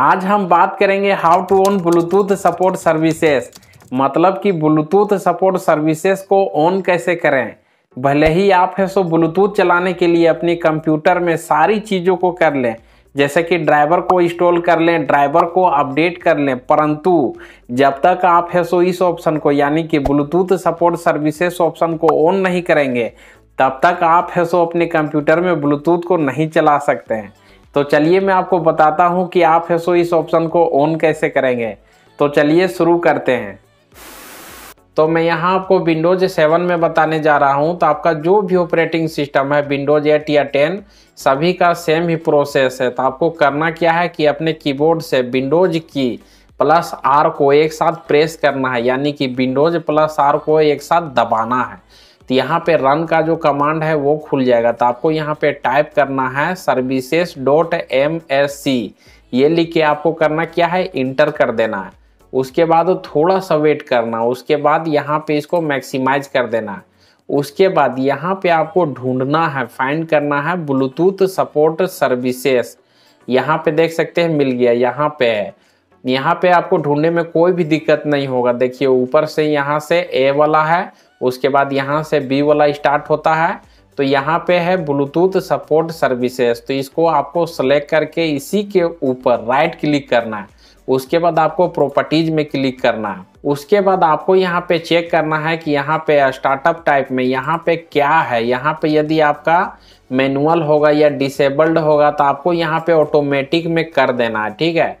आज हम बात करेंगे how to on Bluetooth support services मतलब कि ब्लूटूथ सपोर्ट सर्विसेज को ऑन कैसे करें भले ही आप है सो ब्लूटूथ चलाने के लिए अपने कंप्यूटर में सारी चीज़ों को कर लें जैसे कि ड्राइवर को इंस्टॉल कर लें ड्राइवर को अपडेट कर लें परंतु जब तक आप है सो इस ऑप्शन को यानी कि ब्लूटूथ सपोर्ट सर्विसेज ऑप्शन को ऑन नहीं करेंगे तब तक आप है सो अपने कंप्यूटर में ब्लूटूथ को नहीं चला सकते हैं तो चलिए मैं आपको बताता हूँ कि आप है सो इस ऑप्शन को ऑन कैसे करेंगे तो चलिए शुरू करते हैं तो मैं यहाँ आपको विंडोज 7 में बताने जा रहा हूँ तो आपका जो भी ऑपरेटिंग सिस्टम है विंडोज 8 या 10 सभी का सेम ही प्रोसेस है तो आपको करना क्या है कि अपने कीबोर्ड से विंडोज की प्लस आर को एक साथ प्रेस करना है यानी कि विंडोज प्लस आर को एक साथ दबाना है तो यहाँ पे रन का जो कमांड है वो खुल जाएगा तो आपको यहाँ पे टाइप करना है services dot M S C ये लिख के आपको करना क्या है इंटर कर देना है उसके बाद थोड़ा सा वेट करना उसके बाद यहाँ पे इसको मैक्सिमाइज कर देना है उसके बाद यहाँ पे आपको ढूंढना है फाइंड करना है ब्लूटूथ सपोर्ट सर्विसेस यहाँ पे देख सकते हैं मिल गया यहाँ पे है यहाँ पे आपको ढूंढने में कोई भी दिक्कत नहीं होगा देखिए ऊपर से यहाँ से ए वाला है उसके बाद यहाँ से बी वाला स्टार्ट होता है तो यहाँ पे है ब्लूटूथ सपोर्ट सर्विसेज तो इसको आपको सेलेक्ट करके इसी के ऊपर राइट क्लिक करना है उसके बाद आपको प्रॉपर्टीज में क्लिक करना है उसके बाद आपको यहाँ पे चेक करना है कि यहाँ पे स्टार्टअप टाइप में यहाँ पे क्या है यहाँ पे यदि आपका मैनुअल होगा या डिसेबल्ड होगा तो आपको यहाँ पे ऑटोमेटिक में कर देना है ठीक है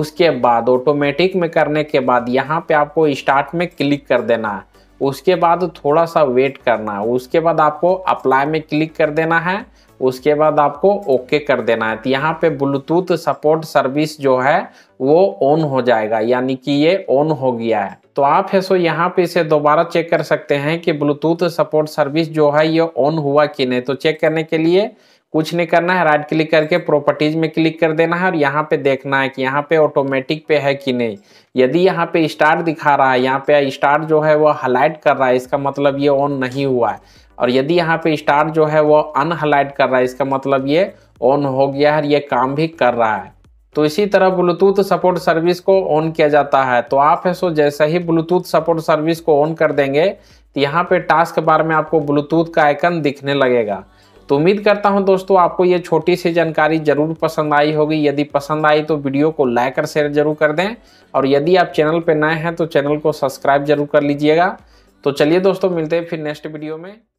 उसके बाद ऑटोमेटिक में करने के बाद यहाँ पे आपको स्टार्ट में क्लिक कर देना है उसके बाद थोड़ा सा वेट करना है उसके बाद आपको अप्लाई में क्लिक कर देना है उसके बाद आपको ओके कर देना है तो यहाँ पे ब्लूटूथ सपोर्ट सर्विस जो है वो ऑन हो जाएगा यानी कि ये ऑन हो गया है तो आप है सो यहाँ पे इसे दोबारा चेक कर सकते हैं कि ब्लूटूथ सपोर्ट सर्विस जो है ये ऑन हुआ कि नहीं तो चेक करने के लिए कुछ नहीं करना है राइट क्लिक करके प्रॉपर्टीज में क्लिक कर देना है और यहाँ पे देखना है कि यहाँ पे ऑटोमेटिक पे है कि नहीं यदि यहाँ पे स्टार दिखा रहा है यहाँ पे स्टार जो है वो हाईलाइट कर रहा है इसका मतलब ये ऑन नहीं हुआ है और यदि यहाँ पे स्टार जो है वो अनहलाइट कर रहा है इसका मतलब ये ऑन हो गया है ये काम भी कर रहा है तो इसी तरह ब्लूटूथ सपोर्ट सर्विस को ऑन किया जाता है तो आप है सो जैसे ही ब्लूटूथ सपोर्ट सर्विस को ऑन कर देंगे तो यहाँ पे टास्क बार में आपको ब्लूटूथ का आइकन दिखने लगेगा तो उम्मीद करता हूं दोस्तों आपको ये छोटी सी जानकारी जरूर पसंद आई होगी यदि पसंद आई तो वीडियो को लाइक और शेयर जरूर कर दें और यदि आप चैनल पर नए हैं तो चैनल को सब्सक्राइब जरूर कर लीजिएगा तो चलिए दोस्तों मिलते हैं फिर नेक्स्ट वीडियो में